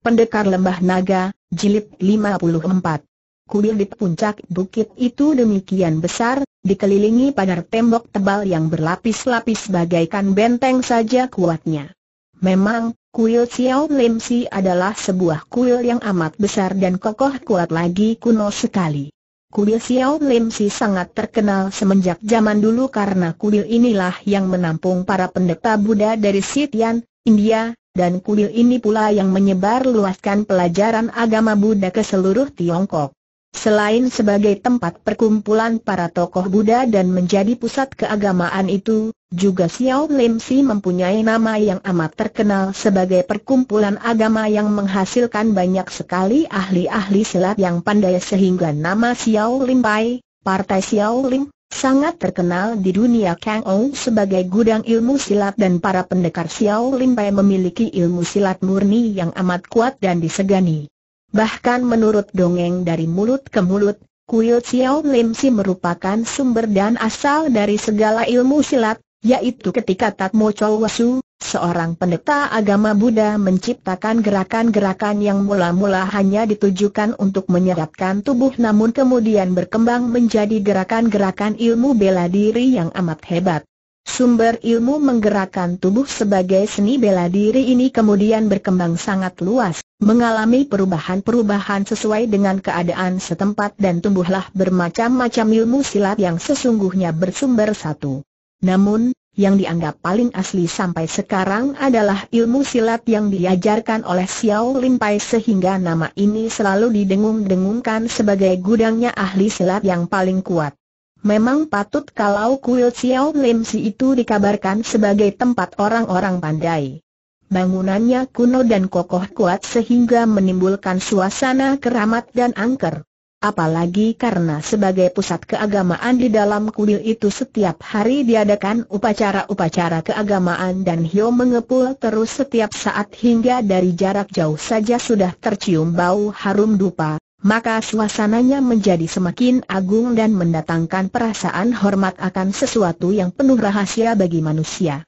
Pendekar Lembah Naga, Jilid 54 Kuil di puncak bukit itu demikian besar, dikelilingi pagar tembok tebal yang berlapis-lapis bagaikan benteng saja kuatnya. Memang, kuil Xiao Lim Si adalah sebuah kuil yang amat besar dan kokoh kuat lagi kuno sekali. Kuil Xiao Lim Si sangat terkenal semenjak zaman dulu karena kuil inilah yang menampung para pendeta Buddha dari Sitian, India, dan kuil ini pula yang menyebar luaskan pelajaran agama Buddha ke seluruh Tiongkok. Selain sebagai tempat perkumpulan para tokoh Buddha dan menjadi pusat keagamaan itu, juga Xiao Lim Si mempunyai nama yang amat terkenal sebagai perkumpulan agama yang menghasilkan banyak sekali ahli-ahli silat yang pandai sehingga nama Xiao Lim Pai, Partai Xiao Lim, sangat terkenal di dunia Kang Ong sebagai gudang ilmu silat dan para pendekar Xiao Pai memiliki ilmu silat murni yang amat kuat dan disegani. Bahkan menurut dongeng dari mulut ke mulut, kuil Xiao Lim Si merupakan sumber dan asal dari segala ilmu silat, yaitu ketika Tatmo Chowasu, seorang pendeta agama Buddha menciptakan gerakan-gerakan yang mula-mula hanya ditujukan untuk menyeratkan tubuh namun kemudian berkembang menjadi gerakan-gerakan ilmu bela diri yang amat hebat. Sumber ilmu menggerakkan tubuh sebagai seni bela diri ini kemudian berkembang sangat luas, mengalami perubahan-perubahan sesuai dengan keadaan setempat dan tumbuhlah bermacam-macam ilmu silat yang sesungguhnya bersumber satu. Namun, yang dianggap paling asli sampai sekarang adalah ilmu silat yang diajarkan oleh Xiao Lin Pai sehingga nama ini selalu didengung-dengungkan sebagai gudangnya ahli silat yang paling kuat. Memang patut kalau kuil Xiao Lim Si itu dikabarkan sebagai tempat orang-orang pandai. Bangunannya kuno dan kokoh kuat sehingga menimbulkan suasana keramat dan angker. Apalagi karena sebagai pusat keagamaan di dalam kuil itu setiap hari diadakan upacara-upacara keagamaan dan Hyo mengepul terus setiap saat hingga dari jarak jauh saja sudah tercium bau harum dupa, maka suasananya menjadi semakin agung dan mendatangkan perasaan hormat akan sesuatu yang penuh rahasia bagi manusia.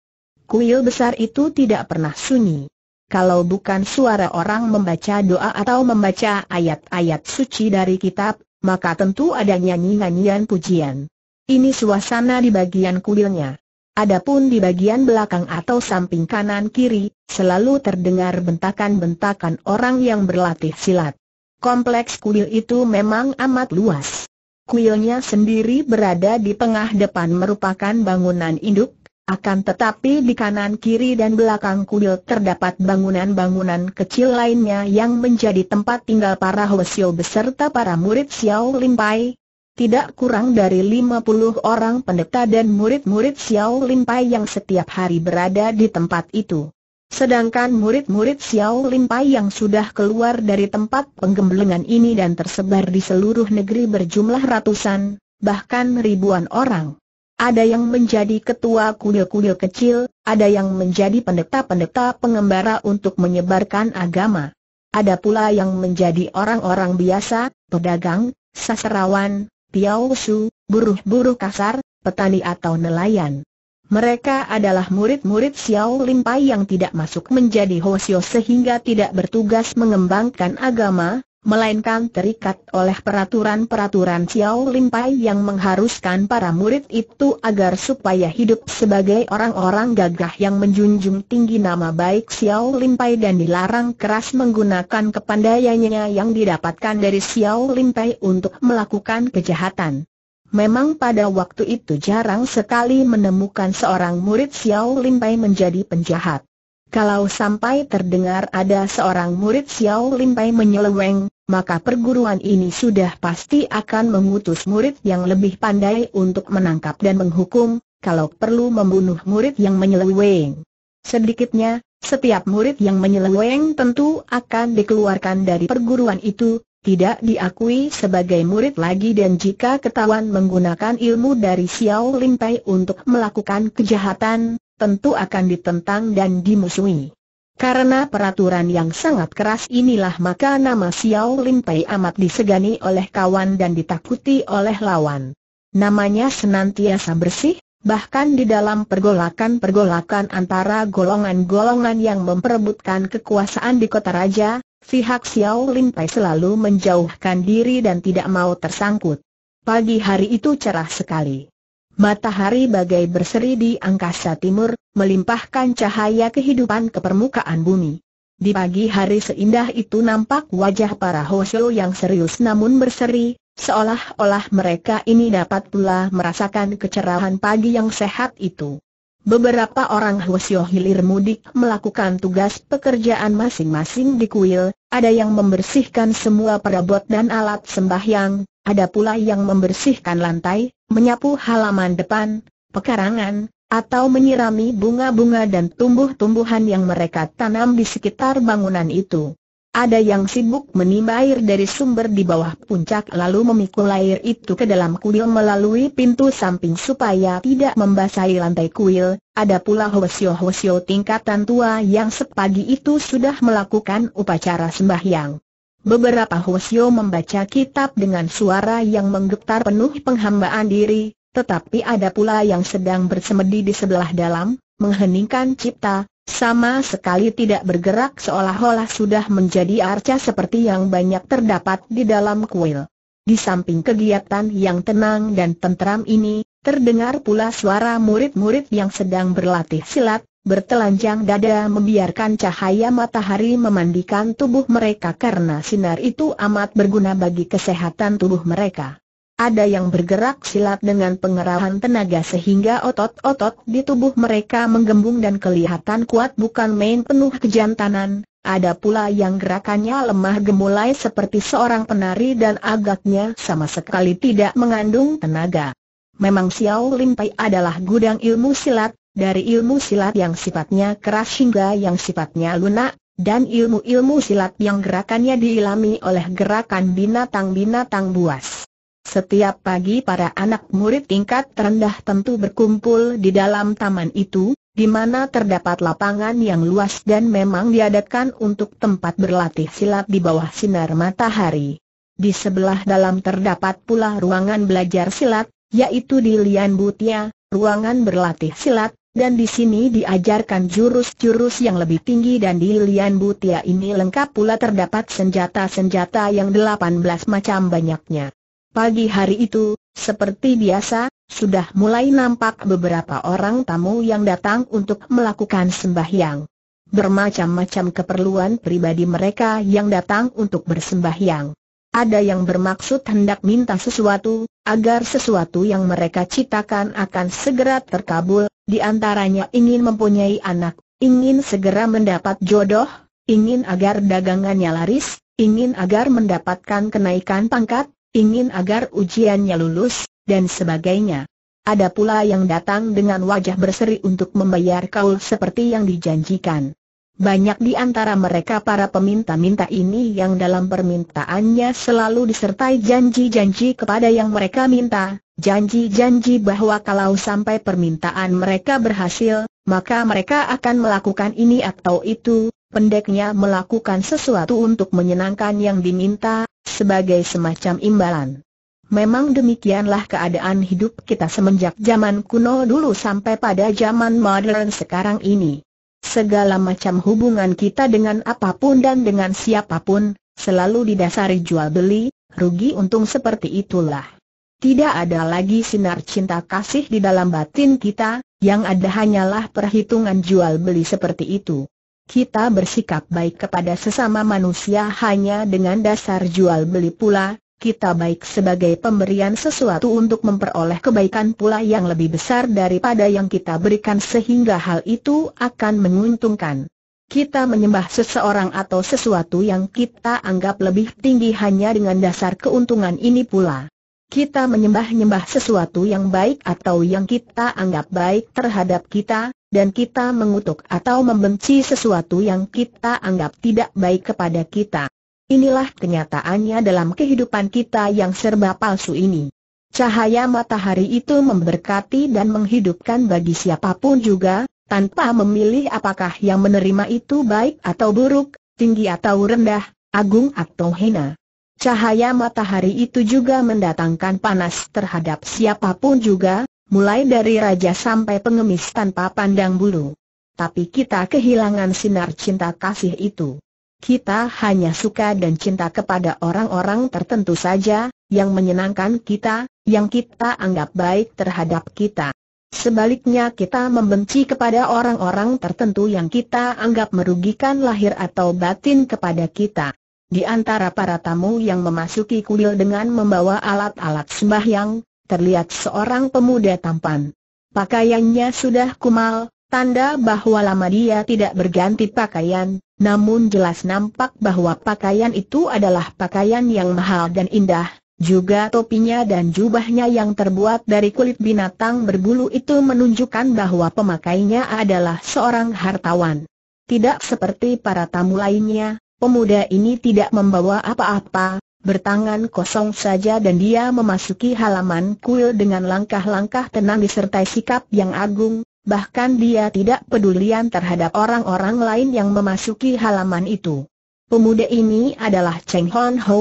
Kuil besar itu tidak pernah sunyi kalau bukan suara orang membaca doa atau membaca ayat-ayat suci dari kitab, maka tentu ada nyanyi-nyanyian pujian. Ini suasana di bagian kuilnya. Adapun di bagian belakang atau samping kanan kiri, selalu terdengar bentakan-bentakan orang yang berlatih silat. Kompleks kuil itu memang amat luas. Kuilnya sendiri berada di tengah depan merupakan bangunan induk, akan tetapi di kanan kiri dan belakang kuil terdapat bangunan-bangunan kecil lainnya yang menjadi tempat tinggal para Hwasyo beserta para murid Xiao Limpai. Tidak kurang dari 50 orang pendeta dan murid-murid Xiao Limpai yang setiap hari berada di tempat itu. Sedangkan murid-murid Xiao Limpai yang sudah keluar dari tempat penggemblengan ini dan tersebar di seluruh negeri berjumlah ratusan, bahkan ribuan orang. Ada yang menjadi ketua kuil-kuil kecil, ada yang menjadi pendeta-pendeta pengembara untuk menyebarkan agama. Ada pula yang menjadi orang-orang biasa, pedagang, sasrawan, piausu, buruh-buruh kasar, petani atau nelayan. Mereka adalah murid-murid Xiao Limpai yang tidak masuk menjadi hosio sehingga tidak bertugas mengembangkan agama, melainkan terikat oleh peraturan-peraturan Xiao Limpai yang mengharuskan para murid itu agar supaya hidup sebagai orang-orang gagah yang menjunjung tinggi nama baik Xiao Limpai dan dilarang keras menggunakan kepandaiannya yang didapatkan dari Xiao Limpai untuk melakukan kejahatan. Memang pada waktu itu jarang sekali menemukan seorang murid Xiao Limpai menjadi penjahat. Kalau sampai terdengar ada seorang murid Xiao Limpai menyeleweng, maka perguruan ini sudah pasti akan mengutus murid yang lebih pandai untuk menangkap dan menghukum, kalau perlu membunuh murid yang menyeleweng. Sedikitnya, setiap murid yang menyeleweng tentu akan dikeluarkan dari perguruan itu, tidak diakui sebagai murid lagi dan jika ketahuan menggunakan ilmu dari Xiao Limpai untuk melakukan kejahatan, tentu akan ditentang dan dimusuhi. Karena peraturan yang sangat keras inilah maka nama Xiao Lin Pei amat disegani oleh kawan dan ditakuti oleh lawan. Namanya senantiasa bersih, bahkan di dalam pergolakan-pergolakan antara golongan-golongan yang memperebutkan kekuasaan di kota raja, pihak Xiao Lin Pei selalu menjauhkan diri dan tidak mau tersangkut. Pagi hari itu cerah sekali. Matahari bagai berseri di angkasa timur, melimpahkan cahaya kehidupan ke permukaan bumi. Di pagi hari seindah itu nampak wajah para Hosyo yang serius namun berseri, seolah-olah mereka ini dapat pula merasakan kecerahan pagi yang sehat itu. Beberapa orang Hwasyo hilir mudik melakukan tugas pekerjaan masing-masing di kuil, ada yang membersihkan semua perabot dan alat sembahyang, ada pula yang membersihkan lantai, menyapu halaman depan, pekarangan, atau menyirami bunga-bunga dan tumbuh-tumbuhan yang mereka tanam di sekitar bangunan itu. Ada yang sibuk menimba air dari sumber di bawah puncak lalu memikul air itu ke dalam kuil melalui pintu samping supaya tidak membasahi lantai kuil. Ada pula hwasyo-hwasyo tingkatan tua yang sepagi itu sudah melakukan upacara sembahyang. Beberapa Hosio membaca kitab dengan suara yang menggetar penuh penghambaan diri, tetapi ada pula yang sedang bersemedi di sebelah dalam, mengheningkan cipta, sama sekali tidak bergerak seolah-olah sudah menjadi arca seperti yang banyak terdapat di dalam kuil. Di samping kegiatan yang tenang dan tentram ini, terdengar pula suara murid-murid yang sedang berlatih silat, bertelanjang dada membiarkan cahaya matahari memandikan tubuh mereka karena sinar itu amat berguna bagi kesehatan tubuh mereka. Ada yang bergerak silat dengan pengerahan tenaga sehingga otot-otot di tubuh mereka menggembung dan kelihatan kuat bukan main penuh kejantanan. Ada pula yang gerakannya lemah gemulai seperti seorang penari dan agaknya sama sekali tidak mengandung tenaga. Memang Xiao Limpai adalah gudang ilmu silat, dari ilmu silat yang sifatnya keras hingga yang sifatnya lunak, dan ilmu-ilmu silat yang gerakannya diilami oleh gerakan binatang-binatang buas. Setiap pagi para anak murid tingkat terendah tentu berkumpul di dalam taman itu, di mana terdapat lapangan yang luas dan memang diadakan untuk tempat berlatih silat di bawah sinar matahari. Di sebelah dalam terdapat pula ruangan belajar silat, yaitu di Lian Butia, ruangan berlatih silat, dan di sini diajarkan jurus-jurus yang lebih tinggi dan di Lian Butia ini lengkap pula terdapat senjata-senjata yang delapan belas macam banyaknya. Pagi hari itu, seperti biasa, sudah mulai nampak beberapa orang tamu yang datang untuk melakukan sembahyang. Bermacam-macam keperluan pribadi mereka yang datang untuk bersembahyang ada yang bermaksud hendak minta sesuatu, agar sesuatu yang mereka citakan akan segera terkabul, di antaranya ingin mempunyai anak, ingin segera mendapat jodoh, ingin agar dagangannya laris, ingin agar mendapatkan kenaikan pangkat, ingin agar ujiannya lulus, dan sebagainya. Ada pula yang datang dengan wajah berseri untuk membayar kaul seperti yang dijanjikan. Banyak di antara mereka para peminta-minta ini yang dalam permintaannya selalu disertai janji-janji kepada yang mereka minta, janji-janji bahwa kalau sampai permintaan mereka berhasil, maka mereka akan melakukan ini atau itu, pendeknya melakukan sesuatu untuk menyenangkan yang diminta, sebagai semacam imbalan. Memang demikianlah keadaan hidup kita semenjak zaman kuno dulu sampai pada zaman modern sekarang ini. Segala macam hubungan kita dengan apapun dan dengan siapapun, selalu didasari jual beli, rugi untung seperti itulah. Tidak ada lagi sinar cinta kasih di dalam batin kita, yang ada hanyalah perhitungan jual beli seperti itu. Kita bersikap baik kepada sesama manusia hanya dengan dasar jual beli pula, kita baik sebagai pemberian sesuatu untuk memperoleh kebaikan pula yang lebih besar daripada yang kita berikan sehingga hal itu akan menguntungkan. Kita menyembah seseorang atau sesuatu yang kita anggap lebih tinggi hanya dengan dasar keuntungan ini pula. Kita menyembah-nyembah sesuatu yang baik atau yang kita anggap baik terhadap kita, dan kita mengutuk atau membenci sesuatu yang kita anggap tidak baik kepada kita. Inilah kenyataannya dalam kehidupan kita yang serba palsu ini. Cahaya matahari itu memberkati dan menghidupkan bagi siapapun juga, tanpa memilih apakah yang menerima itu baik atau buruk, tinggi atau rendah, agung atau hina. Cahaya matahari itu juga mendatangkan panas terhadap siapapun juga, mulai dari raja sampai pengemis tanpa pandang bulu. Tapi kita kehilangan sinar cinta kasih itu. Kita hanya suka dan cinta kepada orang-orang tertentu saja, yang menyenangkan kita, yang kita anggap baik terhadap kita. Sebaliknya kita membenci kepada orang-orang tertentu yang kita anggap merugikan lahir atau batin kepada kita. Di antara para tamu yang memasuki kuil dengan membawa alat-alat sembahyang, terlihat seorang pemuda tampan. Pakaiannya sudah kumal, tanda bahwa lama dia tidak berganti pakaian, namun jelas nampak bahwa pakaian itu adalah pakaian yang mahal dan indah, juga topinya dan jubahnya yang terbuat dari kulit binatang berbulu itu menunjukkan bahwa pemakainya adalah seorang hartawan. Tidak seperti para tamu lainnya, pemuda ini tidak membawa apa-apa, bertangan kosong saja dan dia memasuki halaman kuil dengan langkah-langkah tenang disertai sikap yang agung, bahkan dia tidak pedulian terhadap orang-orang lain yang memasuki halaman itu. Pemuda ini adalah Cheng Hon Ho.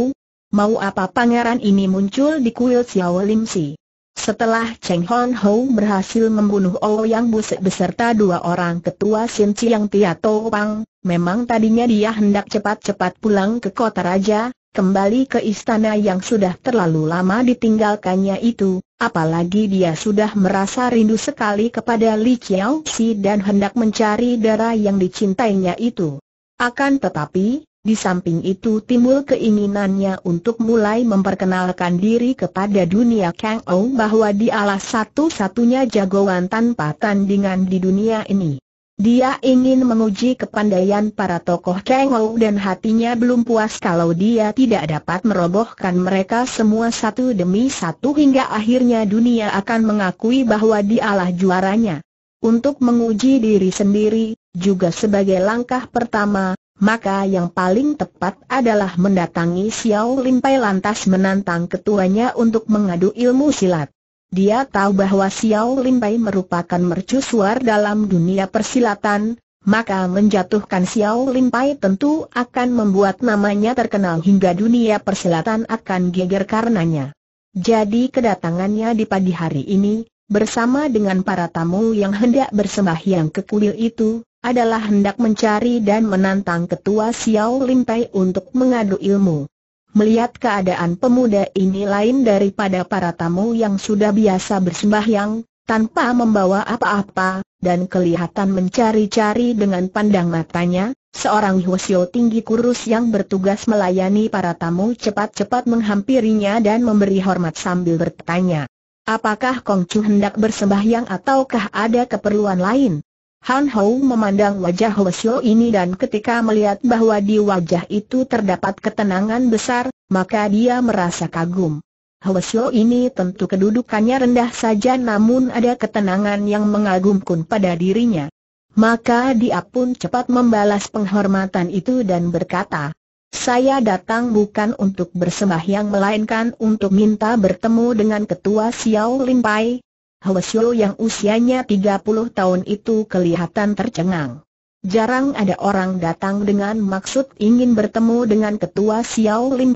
Mau apa pangeran ini muncul di kuil Xiao Lim Si? Setelah Cheng Hon Ho berhasil membunuh Ouyang Buse beserta dua orang ketua Sin yang Tia Pang, memang tadinya dia hendak cepat-cepat pulang ke kota raja, kembali ke istana yang sudah terlalu lama ditinggalkannya itu, Apalagi dia sudah merasa rindu sekali kepada Li Chiao Si dan hendak mencari darah yang dicintainya itu. Akan tetapi, di samping itu timbul keinginannya untuk mulai memperkenalkan diri kepada dunia Kang Ou bahwa dialah satu-satunya jagoan tanpa tandingan di dunia ini. Dia ingin menguji kepandaian para tokoh Kengou dan hatinya belum puas kalau dia tidak dapat merobohkan mereka semua satu demi satu hingga akhirnya dunia akan mengakui bahwa dialah juaranya. Untuk menguji diri sendiri, juga sebagai langkah pertama, maka yang paling tepat adalah mendatangi Xiao Limpai lantas menantang ketuanya untuk mengadu ilmu silat. Dia tahu bahwa Xiao Limpai merupakan mercusuar dalam dunia persilatan, maka menjatuhkan Xiao Limpai tentu akan membuat namanya terkenal hingga dunia persilatan akan geger karenanya. Jadi kedatangannya di pagi hari ini, bersama dengan para tamu yang hendak bersembahyang ke kuil itu, adalah hendak mencari dan menantang ketua Xiao Limpai untuk mengadu ilmu. Melihat keadaan pemuda ini lain daripada para tamu yang sudah biasa bersembahyang, tanpa membawa apa-apa, dan kelihatan mencari-cari dengan pandang matanya, seorang Hwasyo tinggi kurus yang bertugas melayani para tamu cepat-cepat menghampirinya dan memberi hormat sambil bertanya. Apakah Kongcu hendak bersembahyang ataukah ada keperluan lain? Han Hou memandang wajah Hoesio ini dan ketika melihat bahwa di wajah itu terdapat ketenangan besar, maka dia merasa kagum. Hoesio ini tentu kedudukannya rendah saja namun ada ketenangan yang mengagumkan pada dirinya. Maka dia pun cepat membalas penghormatan itu dan berkata, Saya datang bukan untuk bersembahyang melainkan untuk minta bertemu dengan ketua Xiao Pai." Hwasyo yang usianya 30 tahun itu kelihatan tercengang. Jarang ada orang datang dengan maksud ingin bertemu dengan ketua Xiao Lin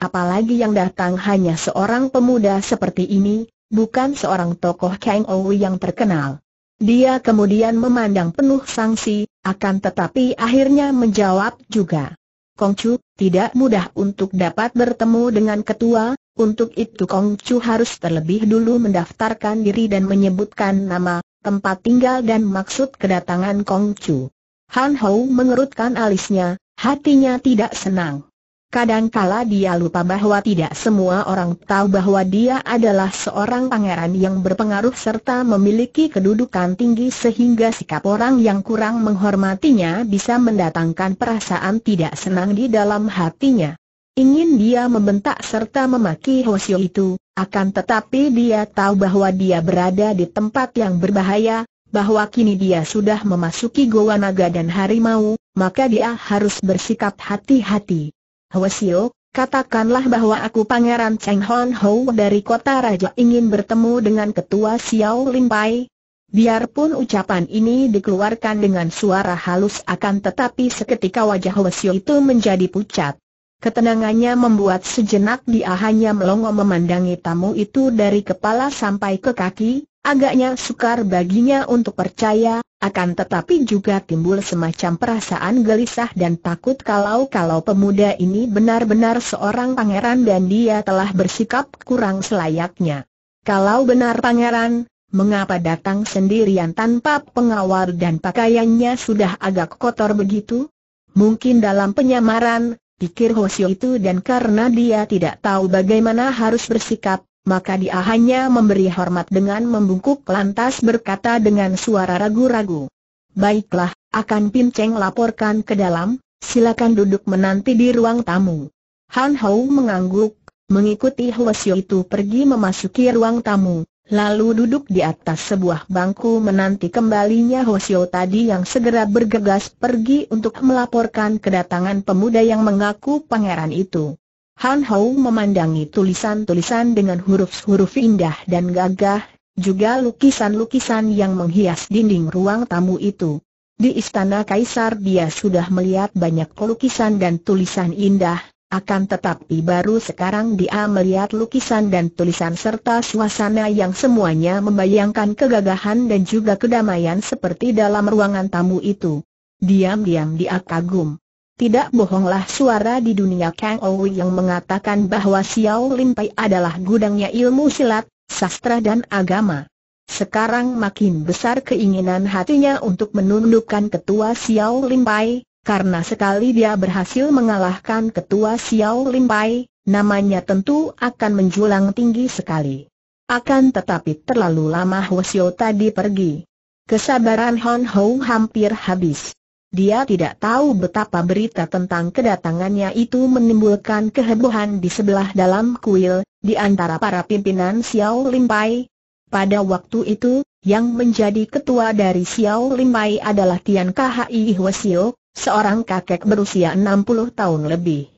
apalagi yang datang hanya seorang pemuda seperti ini, bukan seorang tokoh Kang Owi yang terkenal. Dia kemudian memandang penuh sanksi, akan tetapi akhirnya menjawab juga. Kongcu, tidak mudah untuk dapat bertemu dengan ketua, untuk itu Kongcu harus terlebih dulu mendaftarkan diri dan menyebutkan nama, tempat tinggal dan maksud kedatangan Kongcu. Han Hou mengerutkan alisnya, hatinya tidak senang. Kadangkala dia lupa bahwa tidak semua orang tahu bahwa dia adalah seorang pangeran yang berpengaruh serta memiliki kedudukan tinggi sehingga sikap orang yang kurang menghormatinya bisa mendatangkan perasaan tidak senang di dalam hatinya. Ingin dia membentak serta memaki Hoshio itu, akan tetapi dia tahu bahwa dia berada di tempat yang berbahaya, bahwa kini dia sudah memasuki Goa Naga dan Harimau, maka dia harus bersikap hati-hati. Hwasio, katakanlah bahwa aku Pangeran Cheng Hon Ho dari kota raja ingin bertemu dengan ketua Xiao Lin Pai. Biarpun ucapan ini dikeluarkan dengan suara halus akan tetapi seketika wajah Hwasio itu menjadi pucat. Ketenangannya membuat sejenak dia hanya melongo memandangi tamu itu dari kepala sampai ke kaki, agaknya sukar baginya untuk percaya, akan tetapi juga timbul semacam perasaan gelisah dan takut kalau-kalau pemuda ini benar-benar seorang pangeran dan dia telah bersikap kurang selayaknya. Kalau benar pangeran, mengapa datang sendirian tanpa pengawal dan pakaiannya sudah agak kotor begitu? Mungkin dalam penyamaran, pikir Hosio itu dan karena dia tidak tahu bagaimana harus bersikap, maka dia hanya memberi hormat dengan membungkuk lantas berkata dengan suara ragu-ragu. Baiklah, akan Pinceng laporkan ke dalam, silakan duduk menanti di ruang tamu. Han Hou mengangguk, mengikuti Hwasyo itu pergi memasuki ruang tamu, lalu duduk di atas sebuah bangku menanti kembalinya Hosio tadi yang segera bergegas pergi untuk melaporkan kedatangan pemuda yang mengaku pangeran itu. Han Hou memandangi tulisan-tulisan dengan huruf-huruf indah dan gagah, juga lukisan-lukisan yang menghias dinding ruang tamu itu. Di istana kaisar dia sudah melihat banyak lukisan dan tulisan indah, akan tetapi baru sekarang dia melihat lukisan dan tulisan serta suasana yang semuanya membayangkan kegagahan dan juga kedamaian seperti dalam ruangan tamu itu. Diam-diam dia kagum. Tidak bohonglah suara di dunia Kang Ou yang mengatakan bahwa Xiao Lin Pai adalah gudangnya ilmu silat, sastra dan agama. Sekarang makin besar keinginan hatinya untuk menundukkan ketua Xiao Lin Pai, karena sekali dia berhasil mengalahkan ketua Xiao Limpai, namanya tentu akan menjulang tinggi sekali. Akan tetapi terlalu lama Hwasyo tadi pergi. Kesabaran Hon Ho hampir habis. Dia tidak tahu betapa berita tentang kedatangannya itu menimbulkan kehebohan di sebelah dalam kuil, di antara para pimpinan Xiao Limpai. Pada waktu itu, yang menjadi ketua dari Xiao Limpai adalah Tian Khi Hwasyo, Seorang kakek berusia 60 tahun lebih.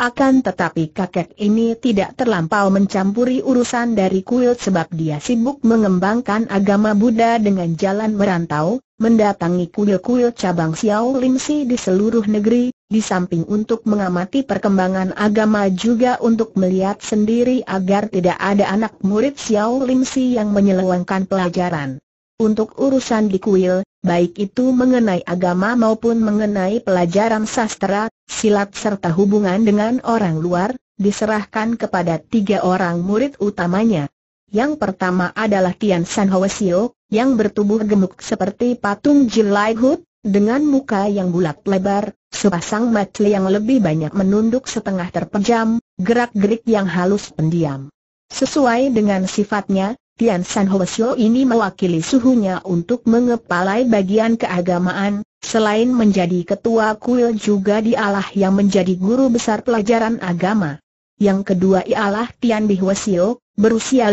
Akan tetapi kakek ini tidak terlampau mencampuri urusan dari kuil sebab dia sibuk mengembangkan agama Buddha dengan jalan merantau, mendatangi kuil-kuil cabang Xiao Limsi di seluruh negeri, di samping untuk mengamati perkembangan agama juga untuk melihat sendiri agar tidak ada anak murid Xiao Limsi yang menyelewengkan pelajaran. Untuk urusan di kuil, baik itu mengenai agama maupun mengenai pelajaran sastra, silat serta hubungan dengan orang luar, diserahkan kepada tiga orang murid utamanya. Yang pertama adalah Tian San yang bertubuh gemuk seperti patung Jilai Hood, dengan muka yang bulat lebar, sepasang mata yang lebih banyak menunduk setengah terpejam, gerak-gerik yang halus pendiam. Sesuai dengan sifatnya, Tian San Hwasyo ini mewakili suhunya untuk mengepalai bagian keagamaan, selain menjadi ketua kuil juga dialah yang menjadi guru besar pelajaran agama. Yang kedua ialah Tian Bi berusia 50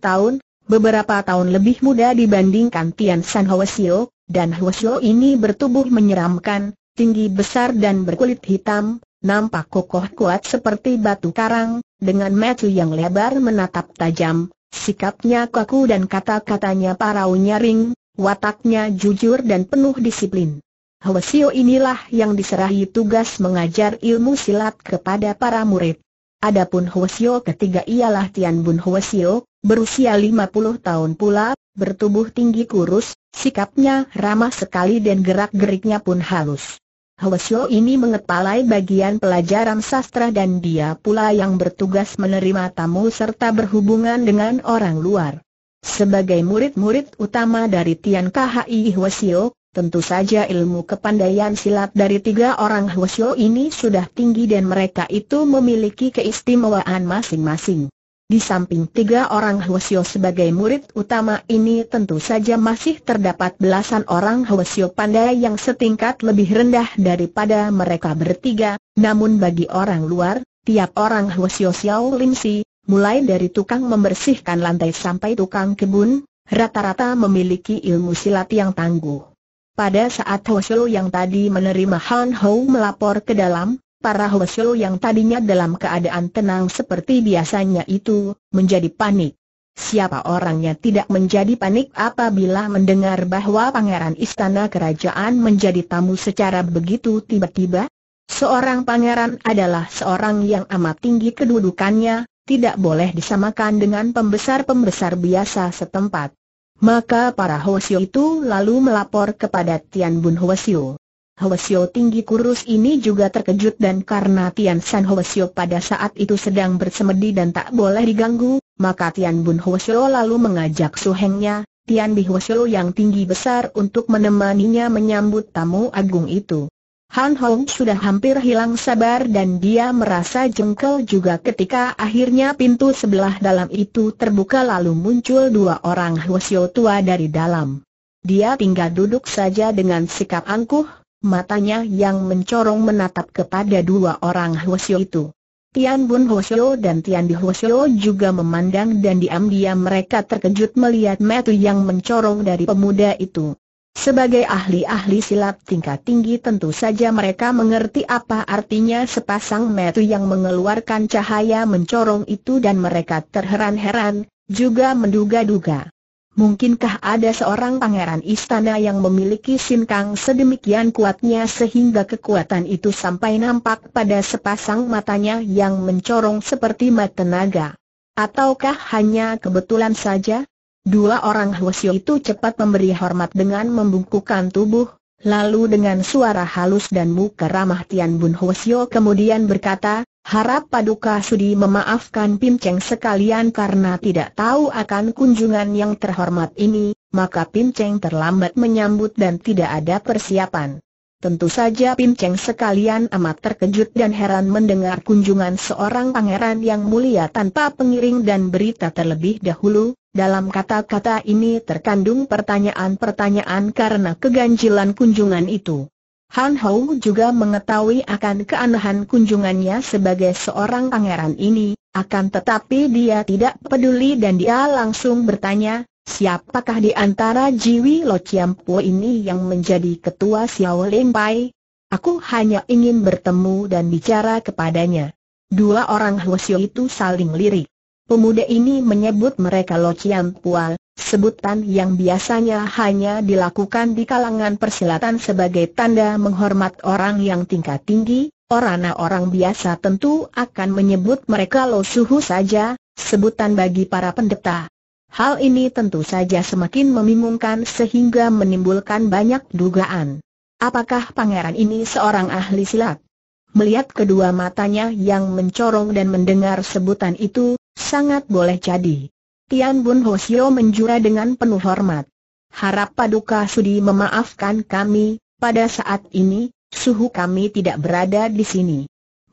tahun, beberapa tahun lebih muda dibandingkan Tian San Hwasyo, dan Hwasyo ini bertubuh menyeramkan, tinggi besar dan berkulit hitam, nampak kokoh kuat seperti batu karang, dengan mata yang lebar menatap tajam, Sikapnya kaku dan kata-katanya parau nyaring, wataknya jujur dan penuh disiplin. Hwasio inilah yang diserahi tugas mengajar ilmu silat kepada para murid. Adapun Hwasio ketiga ialah Tian Bun Hwasio, berusia 50 tahun pula, bertubuh tinggi kurus, sikapnya ramah sekali dan gerak-geriknya pun halus. Hwasyo ini mengepalai bagian pelajaran sastra dan dia pula yang bertugas menerima tamu serta berhubungan dengan orang luar. Sebagai murid-murid utama dari Tian KHI Hwasyo, tentu saja ilmu kepandaian silat dari tiga orang Hwasyo ini sudah tinggi dan mereka itu memiliki keistimewaan masing-masing. Di samping tiga orang Hwasyo sebagai murid utama ini tentu saja masih terdapat belasan orang Hwasyo pandai yang setingkat lebih rendah daripada mereka bertiga, namun bagi orang luar, tiap orang Hwasyo Xiao Lim Si, mulai dari tukang membersihkan lantai sampai tukang kebun, rata-rata memiliki ilmu silat yang tangguh. Pada saat Hwasyo yang tadi menerima Han Hou melapor ke dalam, para Hwasyo yang tadinya dalam keadaan tenang seperti biasanya itu, menjadi panik. Siapa orangnya tidak menjadi panik apabila mendengar bahwa pangeran istana kerajaan menjadi tamu secara begitu tiba-tiba? Seorang pangeran adalah seorang yang amat tinggi kedudukannya, tidak boleh disamakan dengan pembesar-pembesar biasa setempat. Maka para Hwasyo itu lalu melapor kepada Tian Bun Hwasyo. Holesio tinggi kurus ini juga terkejut dan karena Tian San Holesio pada saat itu sedang bersemedi dan tak boleh diganggu, maka Tian Bun Holesio lalu mengajak suhengnya, Tian Bi Holesio yang tinggi besar untuk menemaninya menyambut tamu agung itu. Han Hong sudah hampir hilang sabar dan dia merasa jengkel juga ketika akhirnya pintu sebelah dalam itu terbuka lalu muncul dua orang Holesio tua dari dalam. Dia tinggal duduk saja dengan sikap angkuh, matanya yang mencorong menatap kepada dua orang Hwasyo itu. Tian Bun Hwasyo dan Tian Di Hwasyo juga memandang dan diam-diam mereka terkejut melihat metu yang mencorong dari pemuda itu. Sebagai ahli-ahli silat tingkat tinggi tentu saja mereka mengerti apa artinya sepasang metu yang mengeluarkan cahaya mencorong itu dan mereka terheran-heran, juga menduga-duga. Mungkinkah ada seorang pangeran istana yang memiliki sinkang sedemikian kuatnya sehingga kekuatan itu sampai nampak pada sepasang matanya yang mencorong seperti mata naga? Ataukah hanya kebetulan saja? Dua orang Huosio itu cepat memberi hormat dengan membungkukkan tubuh, lalu dengan suara halus dan muka ramah Tian Bun Huosio kemudian berkata, Harap Paduka Sudi memaafkan Pim Cheng sekalian karena tidak tahu akan kunjungan yang terhormat ini, maka Pim Cheng terlambat menyambut dan tidak ada persiapan. Tentu saja Pim Cheng sekalian amat terkejut dan heran mendengar kunjungan seorang pangeran yang mulia tanpa pengiring dan berita terlebih dahulu, dalam kata-kata ini terkandung pertanyaan-pertanyaan karena keganjilan kunjungan itu. Han Hou juga mengetahui akan keanehan kunjungannya sebagai seorang pangeran ini, akan tetapi dia tidak peduli dan dia langsung bertanya, siapakah di antara Jiwi Lo Po ini yang menjadi ketua Xiao Ling Pai? Aku hanya ingin bertemu dan bicara kepadanya. Dua orang Hwasyo itu saling lirik. Pemuda ini menyebut mereka Lo Poal sebutan yang biasanya hanya dilakukan di kalangan persilatan sebagai tanda menghormat orang yang tingkat tinggi, orang orang biasa tentu akan menyebut mereka Lo Suhu saja, sebutan bagi para pendeta. Hal ini tentu saja semakin membingungkan sehingga menimbulkan banyak dugaan. Apakah pangeran ini seorang ahli silat? Melihat kedua matanya yang mencorong dan mendengar sebutan itu, sangat boleh jadi. Tian Bun Hosio menjura dengan penuh hormat. Harap Paduka Sudi memaafkan kami, pada saat ini, suhu kami tidak berada di sini.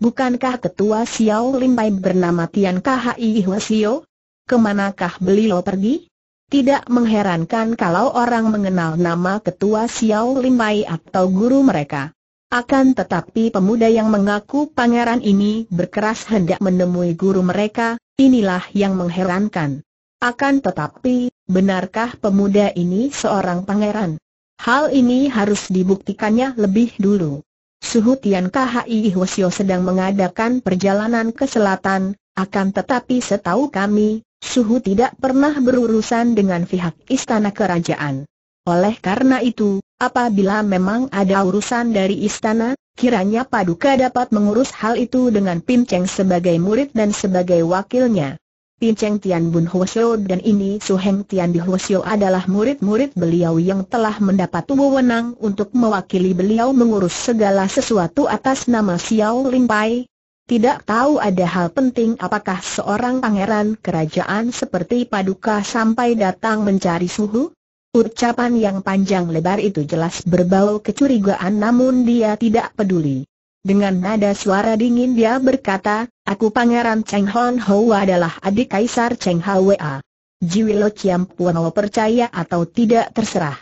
Bukankah ketua Xiao Limbai bernama Tian Ho Hosio? Kemanakah beliau pergi? Tidak mengherankan kalau orang mengenal nama ketua Xiao Limbai atau guru mereka. Akan tetapi pemuda yang mengaku pangeran ini berkeras hendak menemui guru mereka, inilah yang mengherankan. Akan tetapi, benarkah pemuda ini seorang pangeran? Hal ini harus dibuktikannya lebih dulu. Suhu Tian KHI Hwasyo sedang mengadakan perjalanan ke selatan, akan tetapi setahu kami, Suhu tidak pernah berurusan dengan pihak istana kerajaan. Oleh karena itu, apabila memang ada urusan dari istana, kiranya Paduka dapat mengurus hal itu dengan Pim Cheng sebagai murid dan sebagai wakilnya. Pin Cheng Tian Bun Xiu dan ini Su Heng Tian Di Xiu adalah murid-murid beliau yang telah mendapat wewenang untuk mewakili beliau mengurus segala sesuatu atas nama Xiao Lin Pai. Tidak tahu ada hal penting apakah seorang pangeran kerajaan seperti Paduka sampai datang mencari suhu? Ucapan yang panjang lebar itu jelas berbau kecurigaan namun dia tidak peduli. Dengan nada suara dingin dia berkata, aku pangeran Cheng Hon Ho adalah adik kaisar Cheng Hwa. Lo Chiam Puan percaya atau tidak terserah.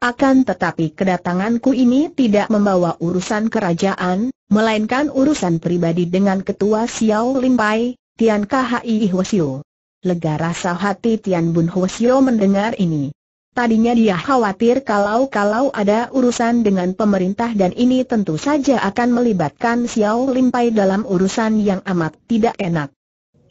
Akan tetapi kedatanganku ini tidak membawa urusan kerajaan, melainkan urusan pribadi dengan ketua Xiao Pai, Tian Kha Khi Hwasio. Lega rasa hati Tian Bun Hwasio mendengar ini. Tadinya dia khawatir kalau-kalau ada urusan dengan pemerintah dan ini tentu saja akan melibatkan Xiao Limpai dalam urusan yang amat tidak enak.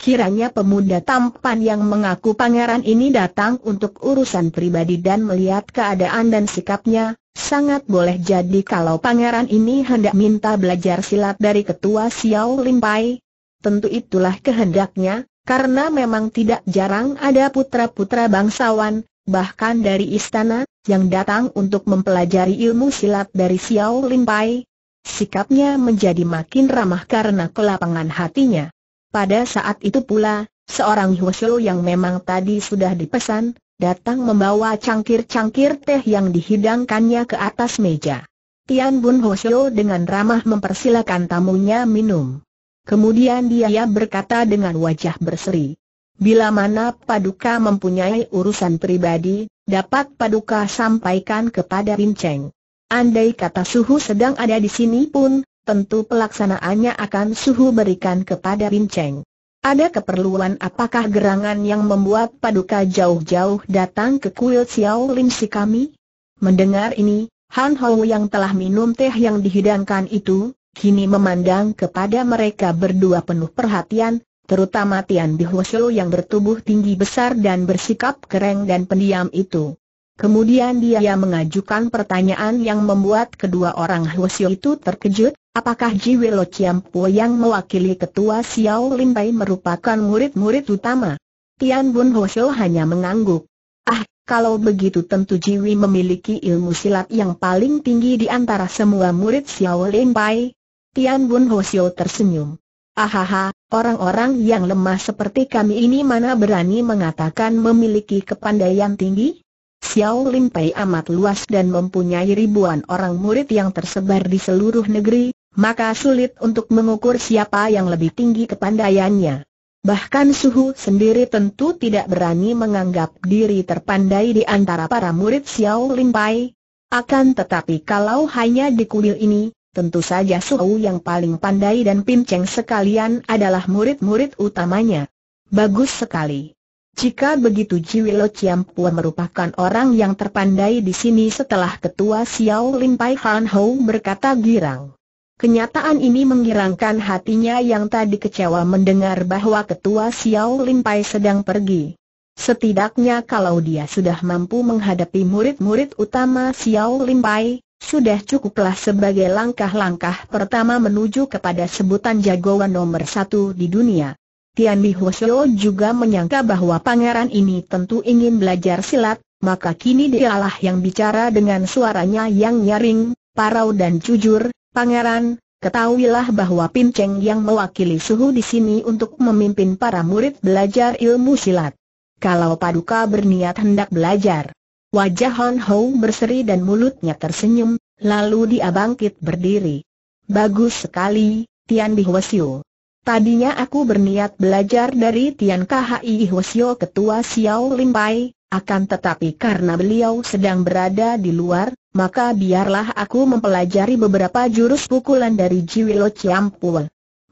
Kiranya pemuda tampan yang mengaku pangeran ini datang untuk urusan pribadi dan melihat keadaan dan sikapnya, sangat boleh jadi kalau pangeran ini hendak minta belajar silat dari ketua Xiao Limpai. Tentu itulah kehendaknya, karena memang tidak jarang ada putra-putra bangsawan, bahkan dari istana, yang datang untuk mempelajari ilmu silat dari Xiao Lin Pai. Sikapnya menjadi makin ramah karena kelapangan hatinya. Pada saat itu pula, seorang Huoshu yang memang tadi sudah dipesan, datang membawa cangkir-cangkir teh yang dihidangkannya ke atas meja. Tian Bun Hoshio dengan ramah mempersilakan tamunya minum. Kemudian dia berkata dengan wajah berseri, Bila mana Paduka mempunyai urusan pribadi, dapat Paduka sampaikan kepada Binceng. Andai kata suhu sedang ada di sini pun, tentu pelaksanaannya akan suhu berikan kepada Binceng. Ada keperluan apakah gerangan yang membuat Paduka jauh-jauh datang ke kuil Xiao Lim si kami? Mendengar ini, Han Hou yang telah minum teh yang dihidangkan itu, kini memandang kepada mereka berdua penuh perhatian, terutama Tian Bihosho yang bertubuh tinggi besar dan bersikap kereng dan pendiam itu. Kemudian dia mengajukan pertanyaan yang membuat kedua orang Hosho itu terkejut, apakah Ji Welo Chiampo yang mewakili ketua Xiao Lin Pai merupakan murid-murid utama? Tian Bun Hosho hanya mengangguk. Ah, kalau begitu tentu Ji Wei memiliki ilmu silat yang paling tinggi di antara semua murid Xiao Lin Pai. Tian Bun Hosio tersenyum. Ahaha, orang-orang yang lemah seperti kami ini mana berani mengatakan memiliki kepandaian tinggi? Xiao Lim Pei amat luas dan mempunyai ribuan orang murid yang tersebar di seluruh negeri, maka sulit untuk mengukur siapa yang lebih tinggi kepandaiannya. Bahkan Suhu sendiri tentu tidak berani menganggap diri terpandai di antara para murid Xiao Lim Pei. Akan tetapi kalau hanya di kuil ini, Tentu saja Suhu yang paling pandai dan pinceng sekalian adalah murid-murid utamanya. Bagus sekali. Jika begitu Jiwilo Ciampu merupakan orang yang terpandai di sini setelah ketua Xiao Lin Pai Han Hou berkata girang. Kenyataan ini menggirangkan hatinya yang tadi kecewa mendengar bahwa ketua Xiao Lin Pai sedang pergi. Setidaknya kalau dia sudah mampu menghadapi murid-murid utama Xiao Pai sudah cukuplah sebagai langkah-langkah pertama menuju kepada sebutan jagoan nomor satu di dunia. Tian Bi Hoshio juga menyangka bahwa pangeran ini tentu ingin belajar silat, maka kini dialah yang bicara dengan suaranya yang nyaring, parau dan jujur, pangeran, ketahuilah bahwa Pinceng yang mewakili suhu di sini untuk memimpin para murid belajar ilmu silat. Kalau Paduka berniat hendak belajar, Wajah Han Ho berseri dan mulutnya tersenyum, lalu dia bangkit berdiri. Bagus sekali, Tian Di Hwasyo. Tadinya aku berniat belajar dari Tian KHI Hwasyo Ketua Xiao Pai, akan tetapi karena beliau sedang berada di luar, maka biarlah aku mempelajari beberapa jurus pukulan dari Jiwi Lo Chiam Chiampul.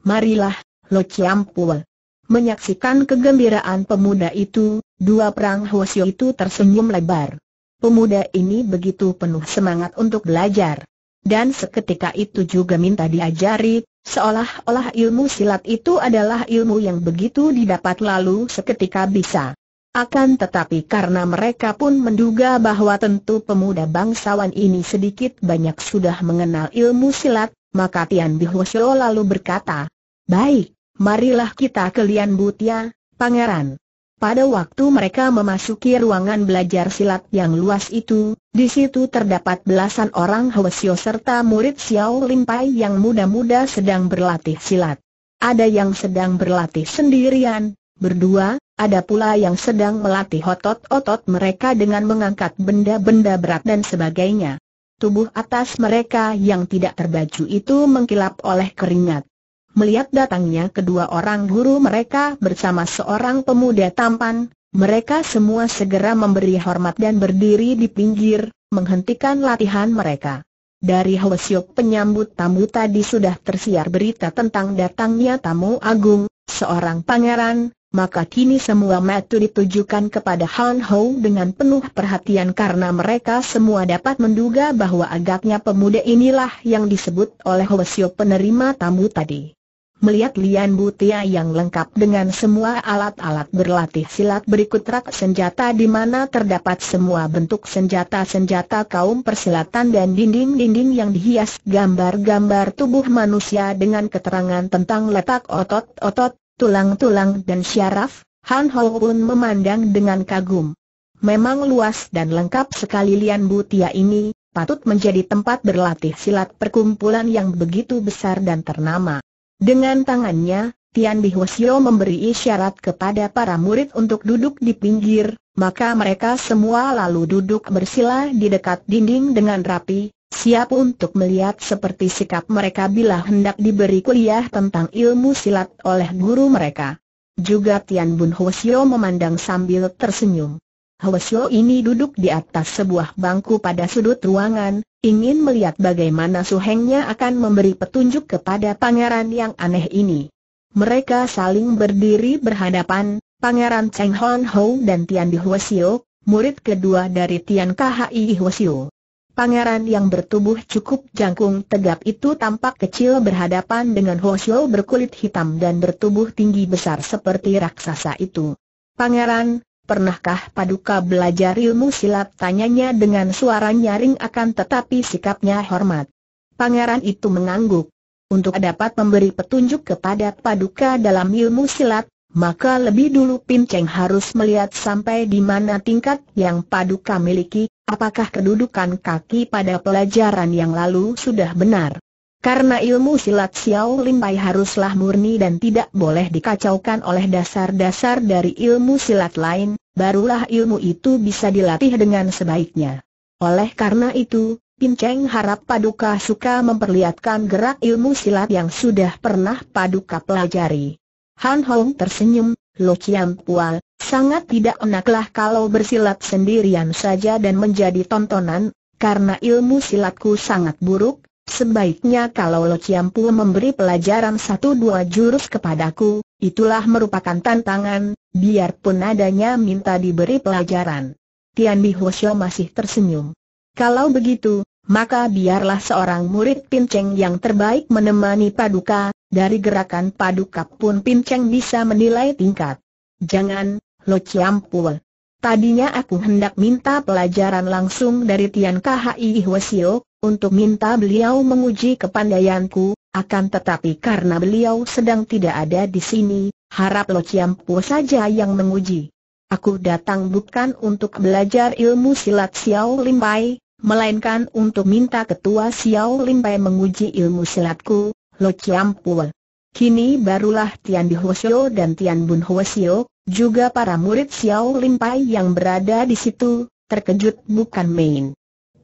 Marilah, Lo Chiam Chiampul. Menyaksikan kegembiraan pemuda itu, dua perang Hwasyo itu tersenyum lebar. Pemuda ini begitu penuh semangat untuk belajar. Dan seketika itu juga minta diajari, seolah-olah ilmu silat itu adalah ilmu yang begitu didapat lalu seketika bisa. Akan tetapi karena mereka pun menduga bahwa tentu pemuda bangsawan ini sedikit banyak sudah mengenal ilmu silat, maka Tian Bihosyo lalu berkata, Baik, marilah kita ke Lian Butia, Pangeran. Pada waktu mereka memasuki ruangan belajar silat yang luas itu, di situ terdapat belasan orang Hwasyo serta murid Xiao Limpai yang muda-muda sedang berlatih silat. Ada yang sedang berlatih sendirian, berdua, ada pula yang sedang melatih otot-otot mereka dengan mengangkat benda-benda berat dan sebagainya. Tubuh atas mereka yang tidak terbaju itu mengkilap oleh keringat. Melihat datangnya kedua orang guru mereka bersama seorang pemuda tampan, mereka semua segera memberi hormat dan berdiri di pinggir, menghentikan latihan mereka. Dari hwasyuk penyambut tamu tadi sudah tersiar berita tentang datangnya tamu agung, seorang pangeran, maka kini semua metu ditujukan kepada Han Ho dengan penuh perhatian karena mereka semua dapat menduga bahwa agaknya pemuda inilah yang disebut oleh hwasyuk penerima tamu tadi. Melihat Lian Butia yang lengkap dengan semua alat-alat berlatih silat berikut rak senjata di mana terdapat semua bentuk senjata-senjata kaum persilatan dan dinding-dinding yang dihias gambar-gambar tubuh manusia dengan keterangan tentang letak otot-otot, tulang-tulang dan syaraf, Han Ho pun memandang dengan kagum. Memang luas dan lengkap sekali Lian Butia ini, patut menjadi tempat berlatih silat perkumpulan yang begitu besar dan ternama. Dengan tangannya, Tian Bihusio memberi isyarat kepada para murid untuk duduk di pinggir, maka mereka semua lalu duduk bersila di dekat dinding dengan rapi, siap untuk melihat seperti sikap mereka bila hendak diberi kuliah tentang ilmu silat oleh guru mereka. Juga Tian Bun Husio memandang sambil tersenyum. Hwasyo ini duduk di atas sebuah bangku pada sudut ruangan, ingin melihat bagaimana suhengnya akan memberi petunjuk kepada pangeran yang aneh ini. Mereka saling berdiri berhadapan, pangeran Cheng Hon Ho dan Tian Di Huasio, murid kedua dari Tian Khi Huasio. Pangeran yang bertubuh cukup jangkung tegap itu tampak kecil berhadapan dengan Hosyo berkulit hitam dan bertubuh tinggi besar seperti raksasa itu. Pangeran, Pernahkah Paduka belajar ilmu silat tanyanya dengan suara nyaring akan tetapi sikapnya hormat. Pangeran itu mengangguk. Untuk dapat memberi petunjuk kepada Paduka dalam ilmu silat, maka lebih dulu Pin Cheng harus melihat sampai di mana tingkat yang Paduka miliki, apakah kedudukan kaki pada pelajaran yang lalu sudah benar. Karena ilmu silat Xiao Pai haruslah murni dan tidak boleh dikacaukan oleh dasar-dasar dari ilmu silat lain, barulah ilmu itu bisa dilatih dengan sebaiknya. Oleh karena itu, Pin Cheng harap Paduka suka memperlihatkan gerak ilmu silat yang sudah pernah Paduka pelajari. Han Hong tersenyum, Lo Chiam Pua, sangat tidak enaklah kalau bersilat sendirian saja dan menjadi tontonan, karena ilmu silatku sangat buruk, Sebaiknya kalau Lo Chiampu memberi pelajaran satu dua jurus kepadaku, itulah merupakan tantangan, biarpun adanya minta diberi pelajaran. Tian Bi Hosyo masih tersenyum. Kalau begitu, maka biarlah seorang murid pinceng yang terbaik menemani paduka, dari gerakan paduka pun pinceng bisa menilai tingkat. Jangan, Lo Chiampu. Tadinya aku hendak minta pelajaran langsung dari Tian Khi Hwasio, untuk minta beliau menguji kepandaianku, akan tetapi karena beliau sedang tidak ada di sini, harap Lo Ciampu saja yang menguji. Aku datang bukan untuk belajar ilmu silat Xiao Limpai, melainkan untuk minta ketua Xiao Limpai menguji ilmu silatku, Lo Ciampu. Kini barulah Tian Bihosio dan Tian Bun Hosio, juga para murid Xiao Limpai yang berada di situ, terkejut bukan main.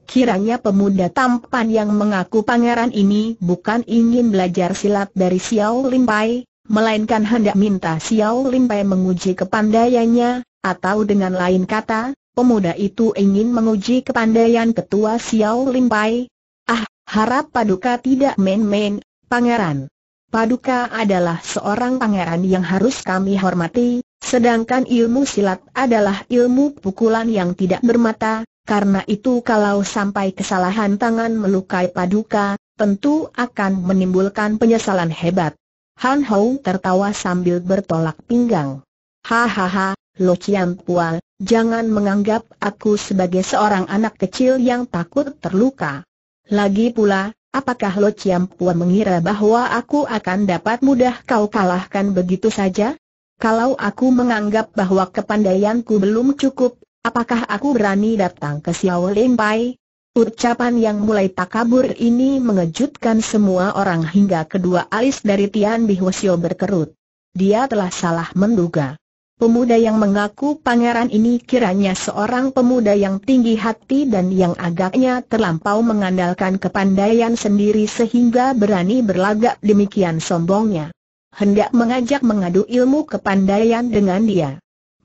Kiranya pemuda tampan yang mengaku pangeran ini bukan ingin belajar silat dari Xiao Pai, melainkan hendak minta Xiao Pai menguji kepandaiannya, atau dengan lain kata, pemuda itu ingin menguji kepandaian ketua Xiao Pai. Ah, harap Paduka tidak main-main, pangeran. Paduka adalah seorang pangeran yang harus kami hormati, sedangkan ilmu silat adalah ilmu pukulan yang tidak bermata, karena itu kalau sampai kesalahan tangan melukai paduka, tentu akan menimbulkan penyesalan hebat. Han Hou tertawa sambil bertolak pinggang. Hahaha, Lo Chiang Pual, jangan menganggap aku sebagai seorang anak kecil yang takut terluka. Lagi pula, apakah Lo Chiang Puan mengira bahwa aku akan dapat mudah kau kalahkan begitu saja? Kalau aku menganggap bahwa kepandaianku belum cukup, apakah aku berani datang ke Xiao Lempai? Ucapan yang mulai takabur ini mengejutkan semua orang hingga kedua alis dari Tian Bi Bihwasyo berkerut. Dia telah salah menduga. Pemuda yang mengaku pangeran ini kiranya seorang pemuda yang tinggi hati dan yang agaknya terlampau mengandalkan kepandaian sendiri sehingga berani berlagak demikian sombongnya. Hendak mengajak mengadu ilmu kepandaian dengan dia.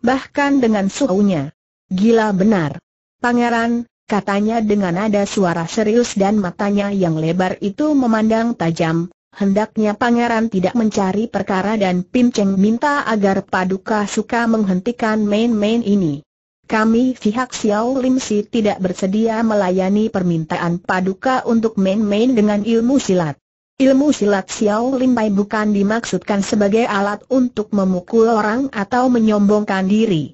Bahkan dengan suhunya. Gila benar. Pangeran, katanya dengan nada suara serius dan matanya yang lebar itu memandang tajam. Hendaknya pangeran tidak mencari perkara dan Pim Cheng minta agar Paduka suka menghentikan main-main ini. Kami pihak Xiao Lim Si tidak bersedia melayani permintaan Paduka untuk main-main dengan ilmu silat. Ilmu silat Xiao Lim Pai bukan dimaksudkan sebagai alat untuk memukul orang atau menyombongkan diri.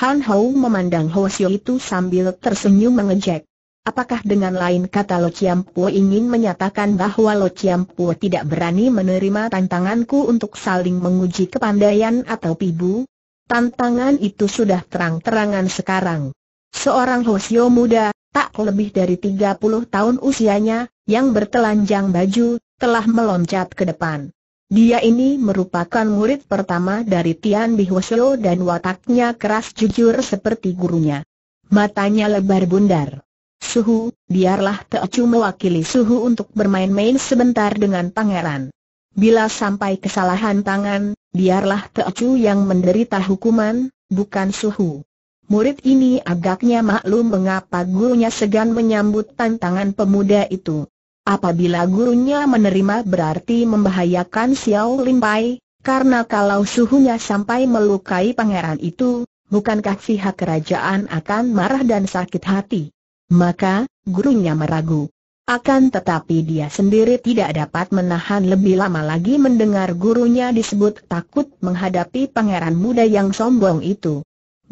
Han Hou memandang Ho Sio itu sambil tersenyum mengejek. Apakah dengan lain kata Lo Chiam Po ingin menyatakan bahwa Lo Chiam Po tidak berani menerima tantanganku untuk saling menguji kepandaian atau pibu? Tantangan itu sudah terang-terangan sekarang. Seorang Ho Sio muda, tak lebih dari 30 tahun usianya, yang bertelanjang baju, telah meloncat ke depan. Dia ini merupakan murid pertama dari Tian Bihwasyo dan wataknya keras jujur seperti gurunya. Matanya lebar bundar. Suhu, biarlah Teocu mewakili Suhu untuk bermain-main sebentar dengan pangeran. Bila sampai kesalahan tangan, biarlah Teocu yang menderita hukuman, bukan Suhu. Murid ini agaknya maklum mengapa gurunya segan menyambut tantangan pemuda itu. Apabila gurunya menerima berarti membahayakan Xiao Lim Pai, karena kalau suhunya sampai melukai pangeran itu, bukankah pihak kerajaan akan marah dan sakit hati? Maka, gurunya meragu. Akan tetapi dia sendiri tidak dapat menahan lebih lama lagi mendengar gurunya disebut takut menghadapi pangeran muda yang sombong itu.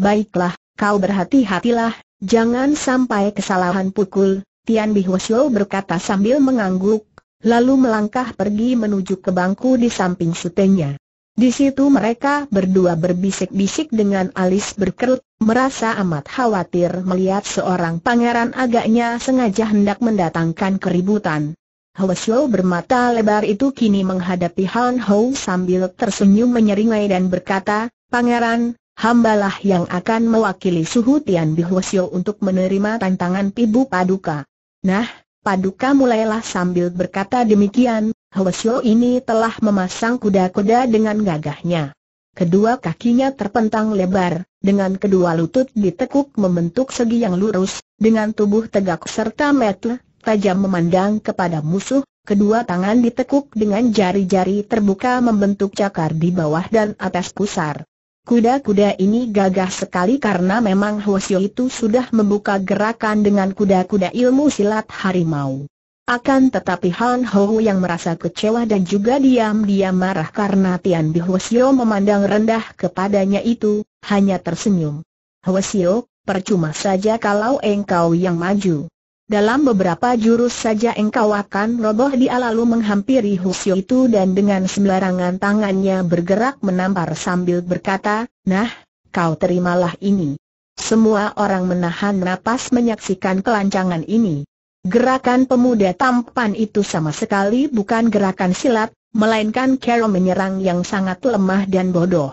Baiklah, kau berhati-hatilah, jangan sampai kesalahan pukul, Tian Bi Bihuosyo berkata sambil mengangguk, lalu melangkah pergi menuju ke bangku di samping sutenya. Di situ mereka berdua berbisik-bisik dengan alis berkerut, merasa amat khawatir melihat seorang pangeran agaknya sengaja hendak mendatangkan keributan. Hwasyo bermata lebar itu kini menghadapi Han Hou sambil tersenyum menyeringai dan berkata, Pangeran, hambalah yang akan mewakili suhu Tian Bi Bihwasyo untuk menerima tantangan Pibu Paduka. Nah, Paduka mulailah sambil berkata demikian, Hwesyo ini telah memasang kuda-kuda dengan gagahnya. Kedua kakinya terpentang lebar, dengan kedua lutut ditekuk membentuk segi yang lurus, dengan tubuh tegak serta metel, tajam memandang kepada musuh, kedua tangan ditekuk dengan jari-jari terbuka membentuk cakar di bawah dan atas pusar. Kuda-kuda ini gagah sekali karena memang Hwasyo itu sudah membuka gerakan dengan kuda-kuda ilmu silat harimau. Akan tetapi Han Ho yang merasa kecewa dan juga diam-diam marah karena Tian Bi Hwasyo memandang rendah kepadanya itu, hanya tersenyum. Hwasyo, percuma saja kalau engkau yang maju. Dalam beberapa jurus saja engkau akan roboh dia lalu menghampiri Husio itu dan dengan sembarangan tangannya bergerak menampar sambil berkata, Nah, kau terimalah ini. Semua orang menahan napas menyaksikan kelancangan ini. Gerakan pemuda tampan itu sama sekali bukan gerakan silat, melainkan cara menyerang yang sangat lemah dan bodoh.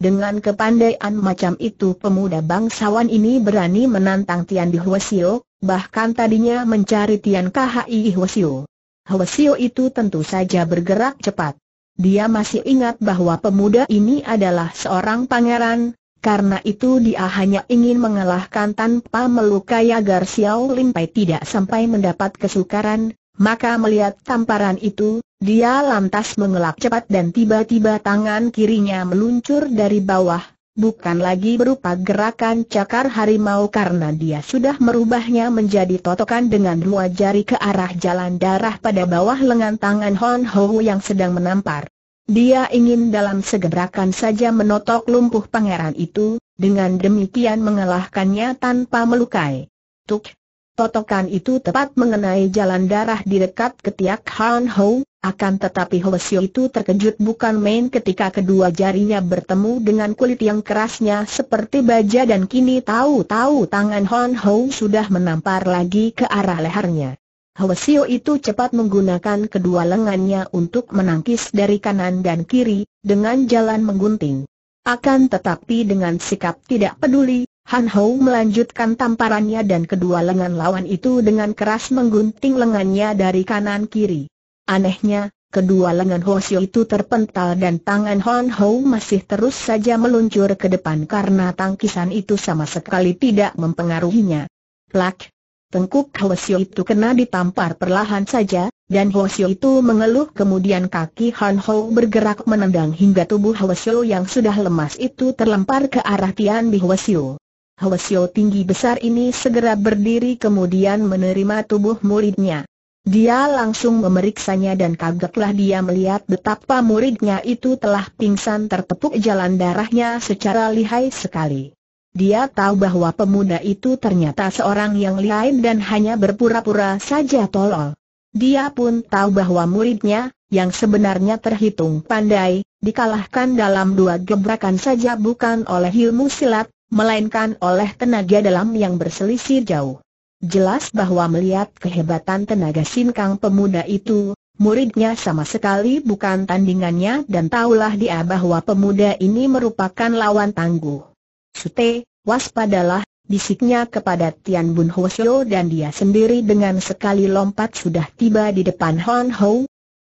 Dengan kepandaian macam itu pemuda bangsawan ini berani menantang Tian Di Huasio, bahkan tadinya mencari Tian KHI Huasio. Huasio itu tentu saja bergerak cepat. Dia masih ingat bahwa pemuda ini adalah seorang pangeran, karena itu dia hanya ingin mengalahkan tanpa melukai agar Xiao Pai tidak sampai mendapat kesukaran, maka melihat tamparan itu, dia lantas mengelak cepat dan tiba-tiba tangan kirinya meluncur dari bawah, bukan lagi berupa gerakan cakar harimau karena dia sudah merubahnya menjadi totokan dengan dua jari ke arah jalan darah pada bawah lengan tangan Hon Ho yang sedang menampar. Dia ingin dalam segerakan saja menotok lumpuh pangeran itu, dengan demikian mengalahkannya tanpa melukai. Tuk, Totokan itu tepat mengenai jalan darah di dekat ketiak Han Ho, akan tetapi Sio itu terkejut bukan main ketika kedua jarinya bertemu dengan kulit yang kerasnya seperti baja dan kini tahu-tahu tangan Han Ho sudah menampar lagi ke arah lehernya. Sio itu cepat menggunakan kedua lengannya untuk menangkis dari kanan dan kiri, dengan jalan menggunting. Akan tetapi dengan sikap tidak peduli, Han Hou melanjutkan tamparannya dan kedua lengan lawan itu dengan keras menggunting lengannya dari kanan kiri. Anehnya, kedua lengan Hosio itu terpental dan tangan Han Hou masih terus saja meluncur ke depan karena tangkisan itu sama sekali tidak mempengaruhinya. Plak! Tengkuk Hosio itu kena ditampar perlahan saja, dan Hosio itu mengeluh kemudian kaki Han Hou bergerak menendang hingga tubuh Hosio yang sudah lemas itu terlempar ke arah Tian Bi Hosio. Hwasyo tinggi besar ini segera berdiri kemudian menerima tubuh muridnya. Dia langsung memeriksanya dan kagetlah dia melihat betapa muridnya itu telah pingsan tertepuk jalan darahnya secara lihai sekali. Dia tahu bahwa pemuda itu ternyata seorang yang lain dan hanya berpura-pura saja tolol. Dia pun tahu bahwa muridnya, yang sebenarnya terhitung pandai, dikalahkan dalam dua gebrakan saja bukan oleh ilmu silat, melainkan oleh tenaga dalam yang berselisih jauh. Jelas bahwa melihat kehebatan tenaga sinkang pemuda itu, muridnya sama sekali bukan tandingannya dan taulah dia bahwa pemuda ini merupakan lawan tangguh. Sute, waspadalah, bisiknya kepada Tian Bun Hwasyo dan dia sendiri dengan sekali lompat sudah tiba di depan Hon Ho.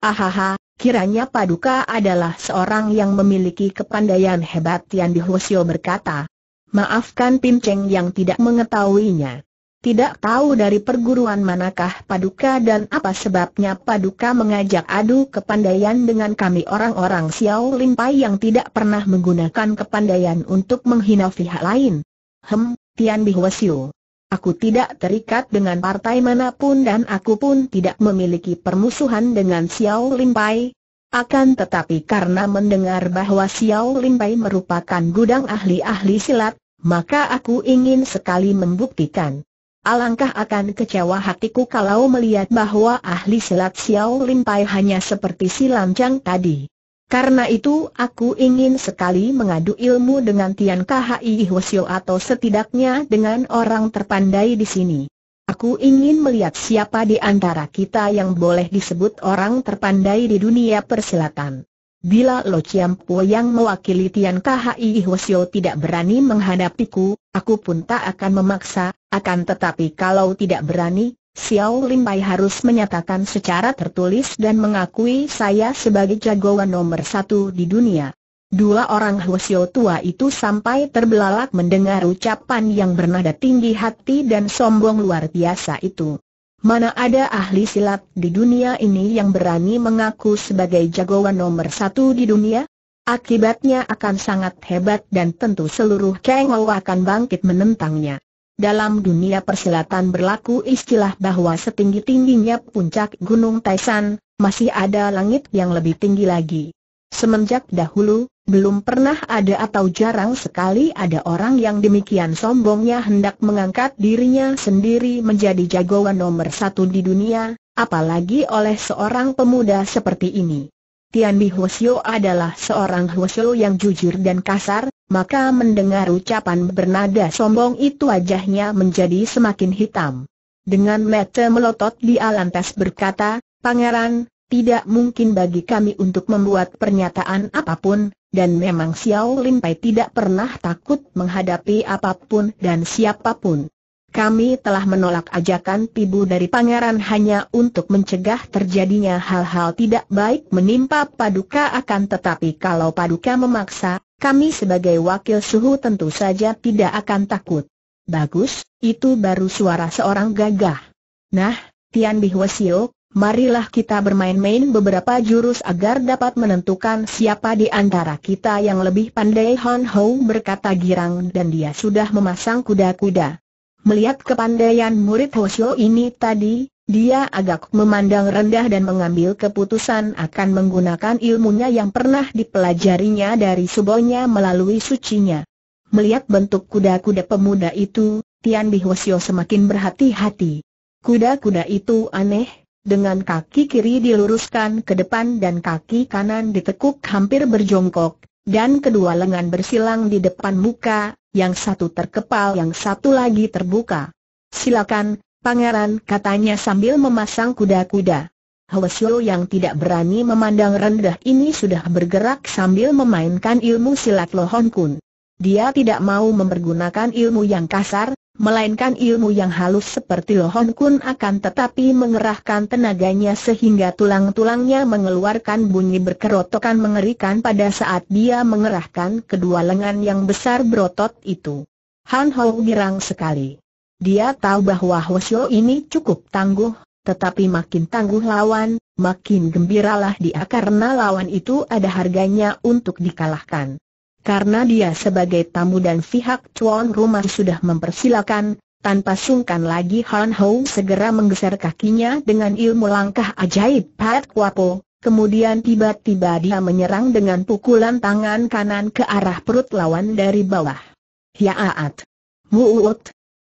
Ahaha, Kiranya Paduka adalah seorang yang memiliki kepandaian hebat Tian Bun Bihwasyo berkata, Maafkan Pin Cheng yang tidak mengetahuinya. Tidak tahu dari perguruan manakah Paduka dan apa sebabnya Paduka mengajak adu kepandaian dengan kami orang-orang Xiao Limpai yang tidak pernah menggunakan kepandaian untuk menghina pihak lain. Hem, Tian Siu. Aku tidak terikat dengan partai manapun dan aku pun tidak memiliki permusuhan dengan Xiao Limpai, akan tetapi karena mendengar bahwa Xiao Limpai merupakan gudang ahli-ahli silat, maka aku ingin sekali membuktikan. Alangkah akan kecewa hatiku kalau melihat bahwa ahli silat Xiao Limpai hanya seperti si lancang tadi. Karena itu aku ingin sekali mengadu ilmu dengan Tian Khi Hwasyo atau setidaknya dengan orang terpandai di sini. Aku ingin melihat siapa di antara kita yang boleh disebut orang terpandai di dunia persilatan. Bila Lo Chiam Po yang mewakili Tian KHI Hwasyo tidak berani menghadapiku, aku pun tak akan memaksa, akan tetapi kalau tidak berani, Xiao Lim Pai harus menyatakan secara tertulis dan mengakui saya sebagai jagoan nomor satu di dunia. Dua orang Hwasyo tua itu sampai terbelalak mendengar ucapan yang bernada tinggi hati dan sombong luar biasa itu. Mana ada ahli silat di dunia ini yang berani mengaku sebagai jagoan nomor satu di dunia? Akibatnya akan sangat hebat dan tentu seluruh Kengou akan bangkit menentangnya. Dalam dunia persilatan berlaku istilah bahwa setinggi-tingginya puncak Gunung Taisan, masih ada langit yang lebih tinggi lagi. Semenjak dahulu, belum pernah ada atau jarang sekali ada orang yang demikian sombongnya hendak mengangkat dirinya sendiri menjadi jagoan nomor satu di dunia, apalagi oleh seorang pemuda seperti ini. Tian Bi Hwasyo adalah seorang Hwasyo yang jujur dan kasar, maka mendengar ucapan bernada sombong itu wajahnya menjadi semakin hitam. Dengan mata melotot di Alantas berkata, Pangeran, tidak mungkin bagi kami untuk membuat pernyataan apapun, dan memang Xiao Lin Pai tidak pernah takut menghadapi apapun dan siapapun. Kami telah menolak ajakan pibu dari pangeran hanya untuk mencegah terjadinya hal-hal tidak baik menimpa Paduka akan tetapi kalau Paduka memaksa, kami sebagai wakil suhu tentu saja tidak akan takut. Bagus, itu baru suara seorang gagah. Nah, Tian Bihwasio, marilah kita bermain-main beberapa jurus agar dapat menentukan siapa di antara kita yang lebih pandai Han Ho berkata girang dan dia sudah memasang kuda-kuda. Melihat kepandaian murid Hoshio ini tadi, dia agak memandang rendah dan mengambil keputusan akan menggunakan ilmunya yang pernah dipelajarinya dari subonya melalui sucinya. Melihat bentuk kuda-kuda pemuda itu, Tian Bi Hoshio semakin berhati-hati. Kuda-kuda itu aneh, dengan kaki kiri diluruskan ke depan dan kaki kanan ditekuk hampir berjongkok, dan kedua lengan bersilang di depan muka, yang satu terkepal yang satu lagi terbuka. Silakan, pangeran katanya sambil memasang kuda-kuda. Hwesyo yang tidak berani memandang rendah ini sudah bergerak sambil memainkan ilmu silat Lohon Kun. Dia tidak mau mempergunakan ilmu yang kasar, melainkan ilmu yang halus seperti lohon kun akan tetapi mengerahkan tenaganya sehingga tulang-tulangnya mengeluarkan bunyi berkerotokan mengerikan pada saat dia mengerahkan kedua lengan yang besar berotot itu. Han Hou girang sekali. Dia tahu bahwa Hoshio ini cukup tangguh, tetapi makin tangguh lawan, makin gembiralah dia karena lawan itu ada harganya untuk dikalahkan karena dia sebagai tamu dan pihak tuan rumah sudah mempersilakan, tanpa sungkan lagi Han Hou segera menggeser kakinya dengan ilmu langkah ajaib Pat Kwapo, kemudian tiba-tiba dia menyerang dengan pukulan tangan kanan ke arah perut lawan dari bawah. Yaat! Muut!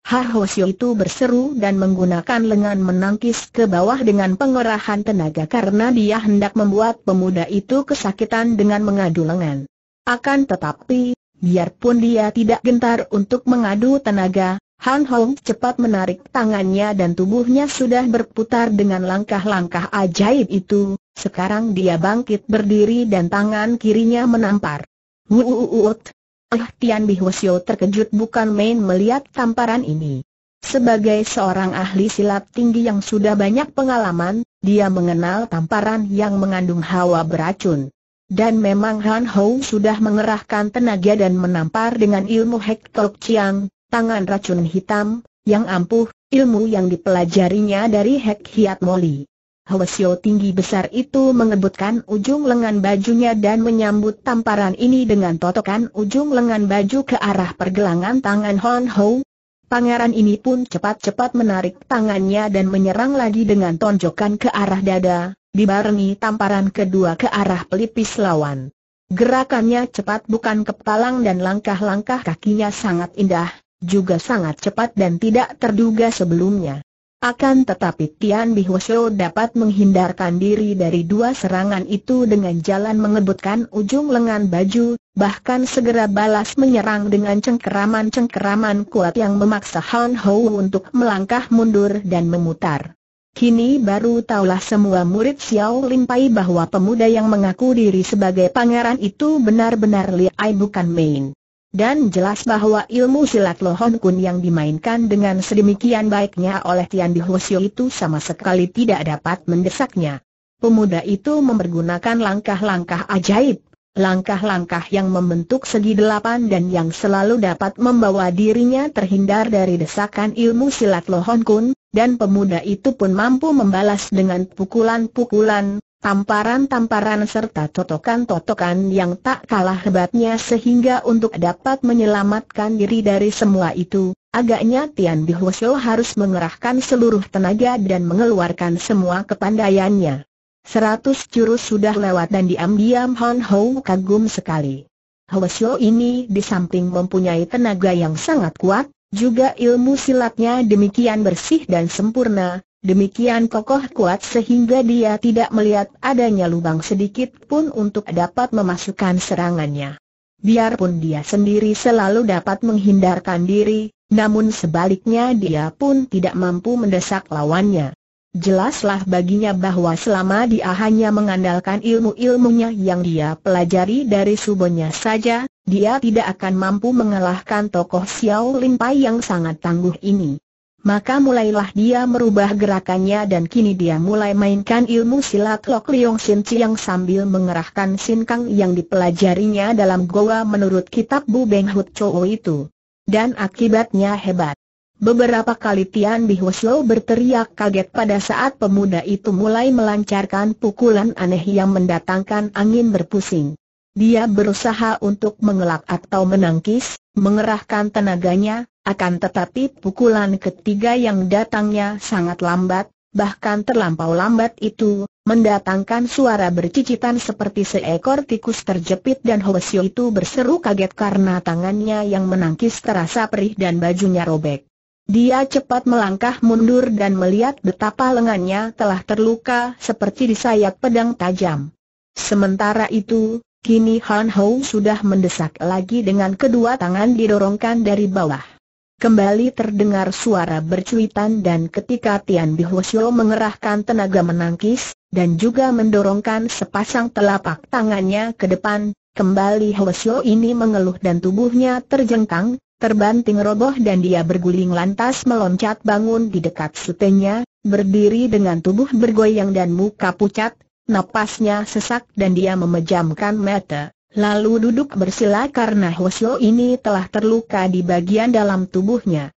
Hahosio itu berseru dan menggunakan lengan menangkis ke bawah dengan pengerahan tenaga karena dia hendak membuat pemuda itu kesakitan dengan mengadu lengan. Akan tetapi, biarpun dia tidak gentar untuk mengadu tenaga, Han Hong cepat menarik tangannya dan tubuhnya sudah berputar dengan langkah-langkah ajaib itu, sekarang dia bangkit berdiri dan tangan kirinya menampar. Wuuuut! Eh ah, Tian Bihwasyo terkejut bukan main melihat tamparan ini. Sebagai seorang ahli silat tinggi yang sudah banyak pengalaman, dia mengenal tamparan yang mengandung hawa beracun. Dan memang Han Hou sudah mengerahkan tenaga dan menampar dengan ilmu Hek Tok Chiang, tangan racun hitam, yang ampuh, ilmu yang dipelajarinya dari Hek Hiat Moli. Hwasyo tinggi besar itu mengebutkan ujung lengan bajunya dan menyambut tamparan ini dengan totokan ujung lengan baju ke arah pergelangan tangan Han Hou. Pangeran ini pun cepat-cepat menarik tangannya dan menyerang lagi dengan tonjokan ke arah dada, dibarengi tamparan kedua ke arah pelipis lawan. Gerakannya cepat bukan kepalang dan langkah-langkah kakinya sangat indah, juga sangat cepat dan tidak terduga sebelumnya. Akan tetapi Tian Bihuosho dapat menghindarkan diri dari dua serangan itu dengan jalan mengebutkan ujung lengan baju, bahkan segera balas menyerang dengan cengkeraman-cengkeraman kuat yang memaksa Han Hou untuk melangkah mundur dan memutar. Kini baru taulah semua murid Xiao Lin Pai bahwa pemuda yang mengaku diri sebagai pangeran itu benar-benar liai bukan main. Dan jelas bahwa ilmu silat Lohon Kun yang dimainkan dengan sedemikian baiknya oleh Tian Di Husio itu sama sekali tidak dapat mendesaknya. Pemuda itu mempergunakan langkah-langkah ajaib, langkah-langkah yang membentuk segi delapan dan yang selalu dapat membawa dirinya terhindar dari desakan ilmu silat Lohon Kun, dan pemuda itu pun mampu membalas dengan pukulan-pukulan, tamparan-tamparan serta totokan-totokan yang tak kalah hebatnya sehingga untuk dapat menyelamatkan diri dari semua itu, Agaknya Tian Bihwasyo harus mengerahkan seluruh tenaga dan mengeluarkan semua kepandaiannya. Seratus jurus sudah lewat dan diam-diam Han Hou kagum sekali. Hwasyo ini di samping mempunyai tenaga yang sangat kuat, juga ilmu silatnya demikian bersih dan sempurna, demikian kokoh kuat sehingga dia tidak melihat adanya lubang sedikit pun untuk dapat memasukkan serangannya. Biarpun dia sendiri selalu dapat menghindarkan diri, namun sebaliknya dia pun tidak mampu mendesak lawannya. Jelaslah baginya bahwa selama dia hanya mengandalkan ilmu-ilmunya yang dia pelajari dari subonya saja, dia tidak akan mampu mengalahkan tokoh Xiao Lin Pai yang sangat tangguh ini. Maka mulailah dia merubah gerakannya dan kini dia mulai mainkan ilmu silat Lok Liong Sin Chiang sambil mengerahkan Sin Kang yang dipelajarinya dalam goa menurut kitab Bu Beng Hut Chou itu. Dan akibatnya hebat. Beberapa kali Tian Bihoslo berteriak kaget pada saat pemuda itu mulai melancarkan pukulan aneh yang mendatangkan angin berpusing. Dia berusaha untuk mengelak atau menangkis, mengerahkan tenaganya, akan tetapi pukulan ketiga yang datangnya sangat lambat, bahkan terlampau lambat itu, mendatangkan suara bercicitan seperti seekor tikus terjepit dan Hwasyo itu berseru kaget karena tangannya yang menangkis terasa perih dan bajunya robek. Dia cepat melangkah mundur dan melihat betapa lengannya telah terluka seperti disayat pedang tajam. Sementara itu, kini Han Hou sudah mendesak lagi dengan kedua tangan didorongkan dari bawah. Kembali terdengar suara bercuitan dan ketika Tian Bi Bihosyo mengerahkan tenaga menangkis, dan juga mendorongkan sepasang telapak tangannya ke depan, kembali Hosyo ini mengeluh dan tubuhnya terjengkang, terbanting roboh dan dia berguling lantas meloncat bangun di dekat sutenya, berdiri dengan tubuh bergoyang dan muka pucat, napasnya sesak dan dia memejamkan mata, lalu duduk bersila karena Hoshio ini telah terluka di bagian dalam tubuhnya.